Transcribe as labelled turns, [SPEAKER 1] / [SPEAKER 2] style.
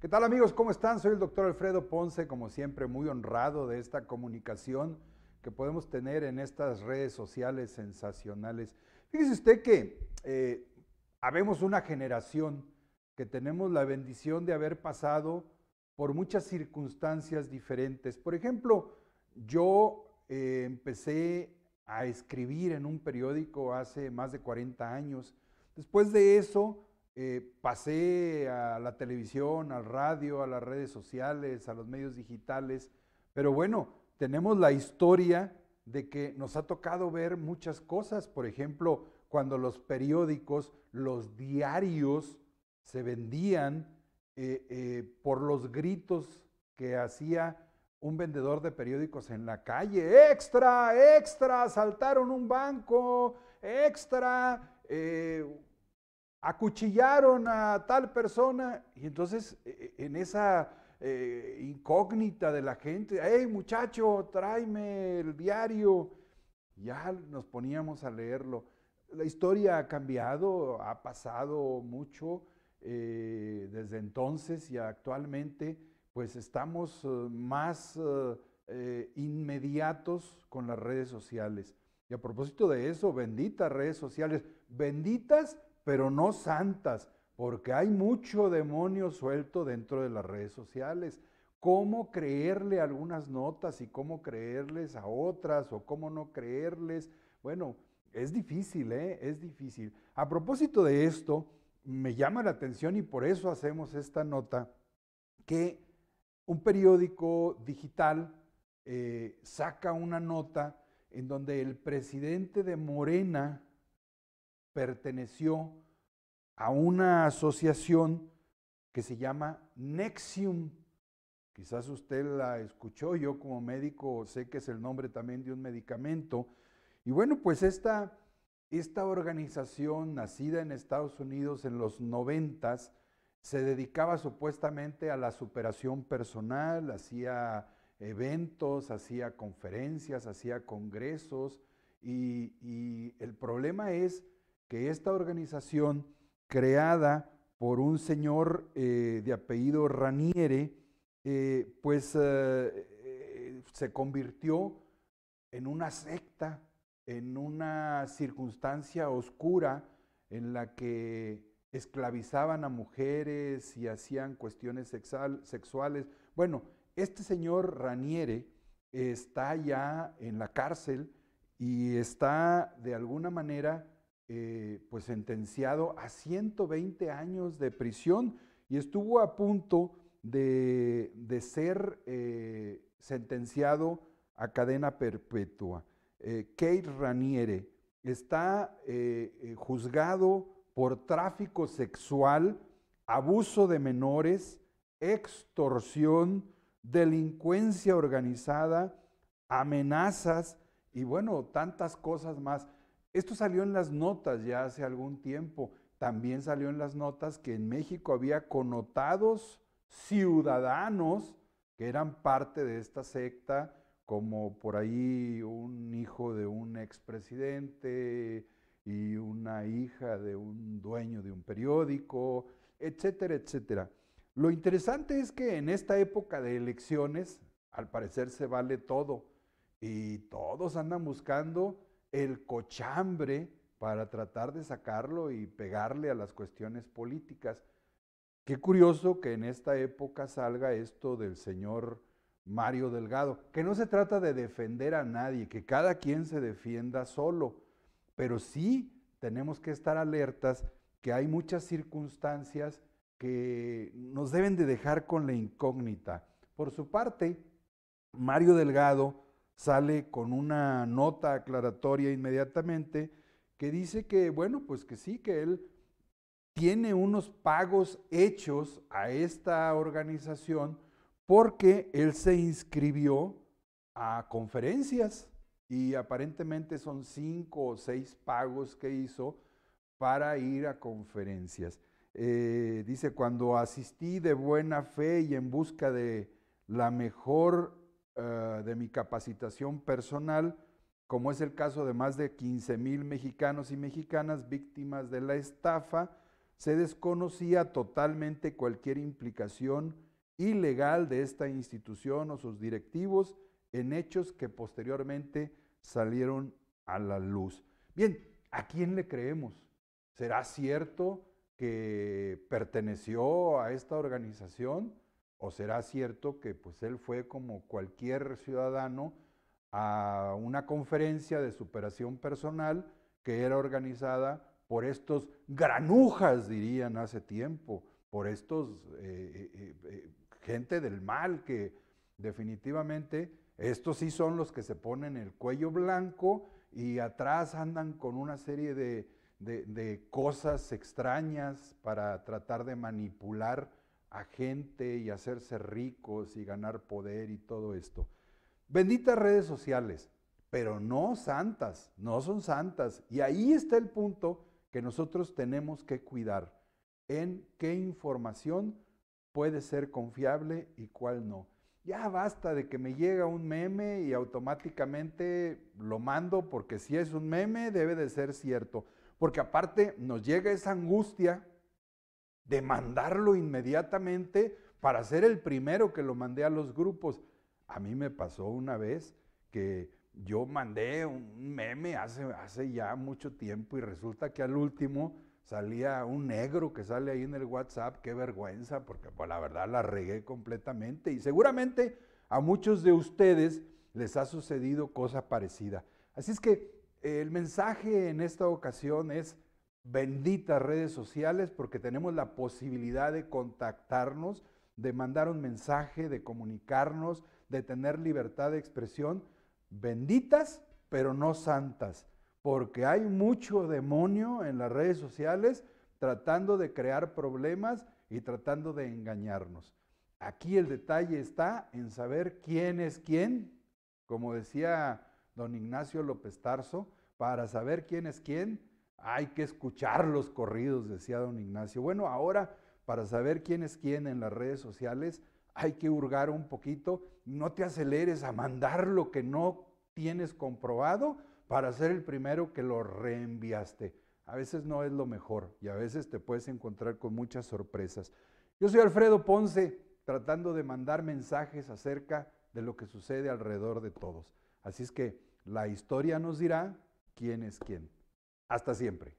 [SPEAKER 1] ¿Qué tal amigos? ¿Cómo están? Soy el doctor Alfredo Ponce, como siempre muy honrado de esta comunicación que podemos tener en estas redes sociales sensacionales. Fíjese usted que eh, habemos una generación que tenemos la bendición de haber pasado por muchas circunstancias diferentes. Por ejemplo, yo eh, empecé a escribir en un periódico hace más de 40 años. Después de eso, eh, pasé a la televisión, al radio, a las redes sociales, a los medios digitales, pero bueno, tenemos la historia de que nos ha tocado ver muchas cosas, por ejemplo, cuando los periódicos, los diarios se vendían eh, eh, por los gritos que hacía un vendedor de periódicos en la calle, extra, extra, ¡Saltaron un banco, extra, eh, acuchillaron a tal persona y entonces eh, eh, en esa eh, incógnita de la gente, hey muchacho, tráeme el diario, ya nos poníamos a leerlo. La historia ha cambiado, ha pasado mucho desde entonces y actualmente, pues estamos más inmediatos con las redes sociales. Y a propósito de eso, benditas redes sociales, benditas pero no santas, porque hay mucho demonio suelto dentro de las redes sociales. ¿Cómo creerle algunas notas y cómo creerles a otras o cómo no creerles? Bueno, es difícil, ¿eh? Es difícil. A propósito de esto, me llama la atención y por eso hacemos esta nota que un periódico digital eh, saca una nota en donde el presidente de Morena, perteneció a una asociación que se llama Nexium. Quizás usted la escuchó, yo como médico sé que es el nombre también de un medicamento. Y bueno, pues esta, esta organización nacida en Estados Unidos en los noventas se dedicaba supuestamente a la superación personal, hacía eventos, hacía conferencias, hacía congresos y, y el problema es que esta organización creada por un señor eh, de apellido Raniere, eh, pues eh, se convirtió en una secta, en una circunstancia oscura en la que esclavizaban a mujeres y hacían cuestiones sexuales. Bueno, este señor Raniere está ya en la cárcel y está de alguna manera eh, pues sentenciado a 120 años de prisión y estuvo a punto de, ser eh, sentenciado a cadena perpetua. Eh, Kate Raniere está juzgado por tráfico sexual, abuso de menores, extorsión, delincuencia organizada, amenazas y bueno, tantas cosas más. Esto salió en las notas ya hace algún tiempo. También salió en las notas que en México había connotados ciudadanos que eran parte de esta secta, como por ahí un hijo de un expresidente y una hija de un dueño de un periódico, etcétera, etcétera. Lo interesante es que en esta época de elecciones, al parecer se vale todo y todos andan buscando el cochambre para tratar de sacarlo y pegarle a las cuestiones políticas. Qué curioso que en esta época salga esto del señor Mario Delgado, que no se trata de defender a nadie, que cada quien se defienda solo, pero sí tenemos que estar alertas que hay muchas circunstancias que nos deben de dejar con la incógnita. Por su parte, Mario Delgado sale con una nota aclaratoria inmediatamente que dice que, bueno, pues que sí, que él tiene unos pagos hechos a esta organización porque él se inscribió a conferencias y aparentemente son cinco o seis pagos que hizo para ir a conferencias. Eh, dice, cuando asistí de buena fe y en busca de la mejor eh, de mi capacitación personal, como es el caso de más de 15 mil mexicanos y mexicanas víctimas de la estafa, se desconocía totalmente cualquier implicación ilegal de esta institución o sus directivos en hechos que posteriormente salieron a la luz. Bien, ¿a quién le creemos? ¿Será cierto que perteneció a esta organización? ¿O será cierto que pues él fue como cualquier ciudadano a una conferencia de superación personal que era organizada por estos granujas, dirían hace tiempo, por estos eh, eh, eh, gente del mal que definitivamente estos sí son los que se ponen el cuello blanco y atrás andan con una serie de cosas extrañas para tratar de manipular a gente y hacerse ricos y ganar poder y todo esto. Benditas redes sociales, pero no santas, no son santas. Y ahí está el punto que nosotros tenemos que cuidar en qué información puede ser confiable y cuál no. Ya basta de que me llega un meme y automáticamente lo mando porque si es un meme debe de ser cierto. Porque aparte nos llega esa angustia de mandarlo inmediatamente para ser el primero que lo mandé a los grupos. A mí me pasó una vez que yo mandé un meme hace, hace ya mucho tiempo y resulta que al último salía un negro que sale ahí en el WhatsApp, qué vergüenza, porque pues, la verdad la regué completamente y seguramente a muchos de ustedes les ha sucedido cosa parecida. Así es que eh, el mensaje en esta ocasión es benditas redes sociales porque tenemos la posibilidad de contactarnos, de mandar un mensaje, de comunicarnos, de tener libertad de expresión. Benditas, pero no santas, porque hay mucho demonio en las redes sociales tratando de crear problemas y tratando de engañarnos. Aquí el detalle está en saber quién es quién, como decía don Ignacio López Tarso, para saber quién es quién hay que escuchar los corridos, decía don Ignacio. Bueno, ahora para saber quién es quién en las redes sociales, hay que hurgar un poquito. No te aceleres a mandar lo que no tienes comprobado para ser el primero que lo reenviaste. A veces no es lo mejor y a veces te puedes encontrar con muchas sorpresas. Yo soy Alfredo Ponce, tratando de mandar mensajes acerca de lo que sucede alrededor de todos. Así es que la historia nos dirá quién es quién. Hasta siempre.